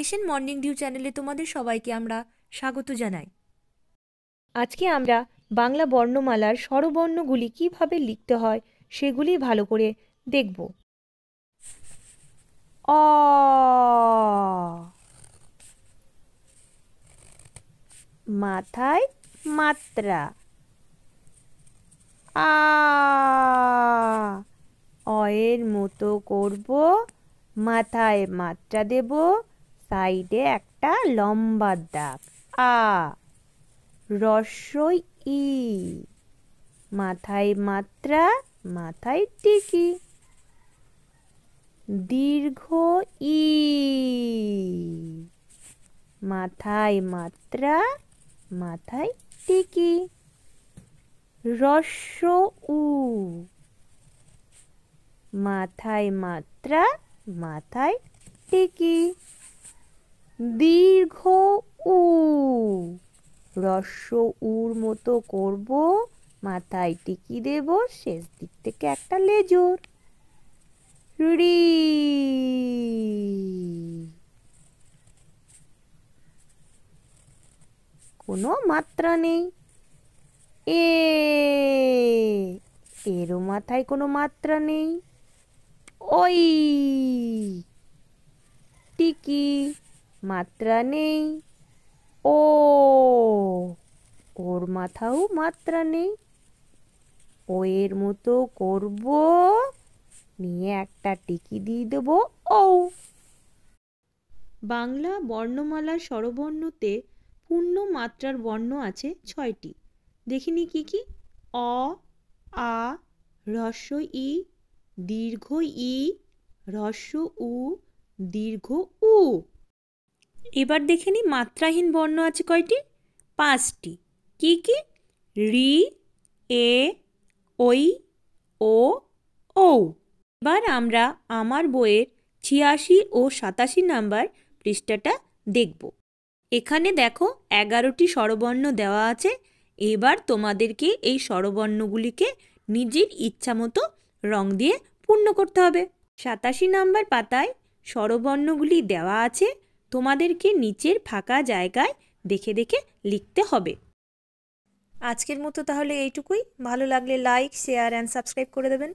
Asian morning due চ্যানেলে তোমাদের সবাইকে আমরা স্বাগত জানাই আজকে আমরা বাংলা বর্ণমালার স্বরবর্ণগুলি কিভাবে লিখতে হয় সেগুলি ভালো করে দেখব অ মাথায় মাত্রা আ অয়ের মতো করব মাথায় মাত্রা দেব সাইডে একটা লম্বা দাগ আ রস্বই ই মাথায় মাত্রা মাথায় টিকি দীর্ঘ ই মাথায় মাত্রা মাথায় টিকি রস্য উ মাথায় মাত্রা মাথায় টিকি দীর্ঘ উ রস্য উর মতো করব মাথায় টিকি দেব শেষ দিক থেকে একটা লেজুর রি কোনো মাত্রা নেই এ এরও মাথায় কোনো মাত্রা নেই ওই টিকি মাত্রা নেই ও ওর মাথাও মাত্রা নেই ও এর মতো করব নিয়ে একটা টিকি দিয়ে দেব ও বাংলা বর্ণমালা স্বরবর্ণতে পূর্ণ মাত্রার বর্ণ আছে ছয়টি দেখিনি কি কি অ আ রস্য ই দীর্ঘ ই হ্রস্ব উ দীর্ঘ উ এবার দেখে নিই মাত্রাহীন বর্ণ আছে কয়টি পাঁচটি কি কি রি এ ওই ও ও এবার আমরা আমার বইয়ের ছিয়াশি ও সাতাশি নাম্বার পৃষ্ঠাটা দেখব এখানে দেখো এগারোটি স্বরবর্ণ দেওয়া আছে এবার তোমাদেরকে এই স্বরবর্ণগুলিকে নিজের ইচ্ছামতো রং দিয়ে পূর্ণ করতে হবে সাতাশি নাম্বার পাতায় স্বরবর্ণগুলি দেওয়া আছে তোমাদেরকে নিচের ফাঁকা জায়গায় দেখে দেখে লিখতে হবে আজকের মতো তাহলে এইটুকুই ভালো লাগলে লাইক শেয়ার অ্যান্ড সাবস্ক্রাইব করে দেবেন